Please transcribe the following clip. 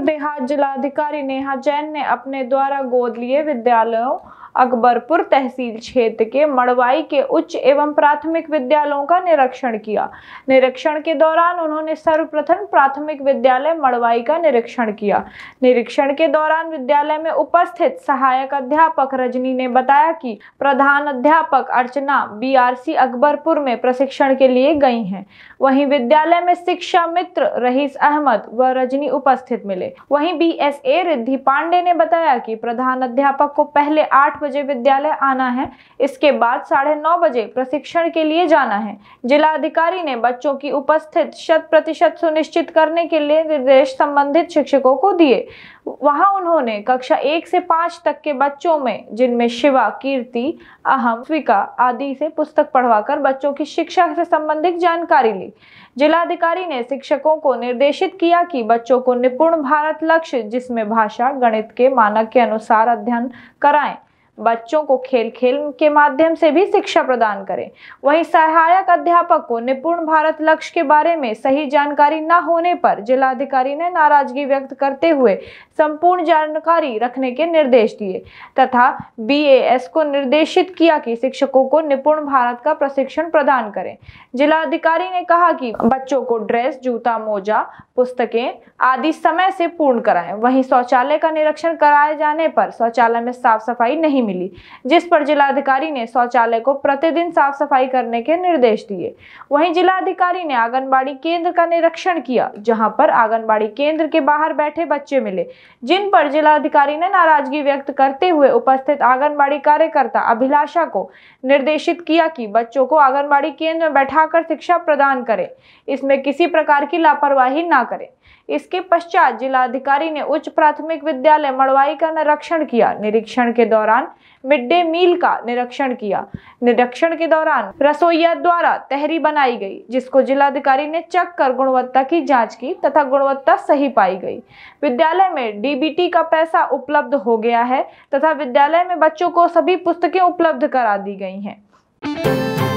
देहात जिलाधिकारी नेहा जैन ने अपने द्वारा गोद लिए विद्यालयों अकबरपुर तहसील क्षेत्र के मड़वाई के उच्च एवं प्राथमिक विद्यालयों का निरीक्षण किया निरीक्षण के दौरान उन्होंने सर्वप्रथम प्राथमिक विद्यालय मड़वाई का निरीक्षण किया निरीक्षण के दौरान विद्यालय में उपस्थित सहायक अध्यापक रजनी ने बताया कि प्रधान अध्यापक अर्चना बी अकबरपुर में प्रशिक्षण के लिए गई है वही विद्यालय में शिक्षा मित्र रहीस अहमद व रजनी उपस्थित मिले वही बी रिद्धि पांडे ने बताया की प्रधान अध्यापक को पहले आठ बजे विद्यालय आना है इसके बाद साढ़े नौ बजे प्रशिक्षण के लिए जाना है जिला अधिकारी ने बच्चों की उपस्थित शत प्रतिशत सुनिश्चित करने के लिए निर्देश संबंधित शिक्षकों को दिए वहां उन्होंने कक्षा एक से पाँच तक के बच्चों में जिनमें शिवा कीर्ति अहम स्विका आदि से पुस्तक पढ़वाकर बच्चों की शिक्षा से संबंधित जानकारी ली जिलाधिकारी ने शिक्षकों को निर्देशित किया कि बच्चों को निपुण भारत लक्ष्य जिसमें भाषा गणित के मानक के अनुसार अध्ययन कराएं बच्चों को खेल खेल के माध्यम से भी शिक्षा प्रदान करें वहीं सहायक अध्यापक को निपुण भारत लक्ष्य के बारे में सही जानकारी न होने पर जिलाधिकारी ने नाराजगी व्यक्त करते हुए संपूर्ण जानकारी रखने के निर्देश दिए तथा बीएएस को निर्देशित किया कि शिक्षकों को निपुण भारत का प्रशिक्षण प्रदान करें जिलाधिकारी ने कहा कि बच्चों को ड्रेस जूता मोजा पुस्तकें आदि समय से पूर्ण कराएं वहीं शौचालय का निरीक्षण कराए जाने पर शौचालय में साफ सफाई नहीं नहीं मिली जिस पर जिलाधिकारी ने शौचालय को प्रतिदिन साफ सफाई करने के निर्देश दिए वहीं जिलाधिकारी ने आंगनबाड़ी केंद्र का निरीक्षण किया जहां पर आंगनबाड़ी केंद्र के बाहर बैठे बच्चे मिले जिन पर जिलाधिकारी ने नाराजगी व्यक्त करते हुए उपस्थित आंगनबाड़ी कार्यकर्ता अभिलाषा को निर्देशित किया कि बच्चों को आंगनबाड़ी केंद्र में बैठा शिक्षा प्रदान करें इसमें किसी प्रकार की लापरवाही ना करें इसके पश्चात जिलाधिकारी ने उच्च प्राथमिक विद्यालय मड़वाई का निरीक्षण किया निरीक्षण के दौरान मिड डे मील का निरीक्षण किया निरीक्षण के दौरान रसोईया द्वारा तहरी बनाई गई जिसको जिलाधिकारी ने चेक कर गुणवत्ता की जांच की तथा गुणवत्ता सही पाई गई विद्यालय में डीबीटी का पैसा उपलब्ध हो गया है तथा विद्यालय में बच्चों को सभी पुस्तकें उपलब्ध करा दी गई हैं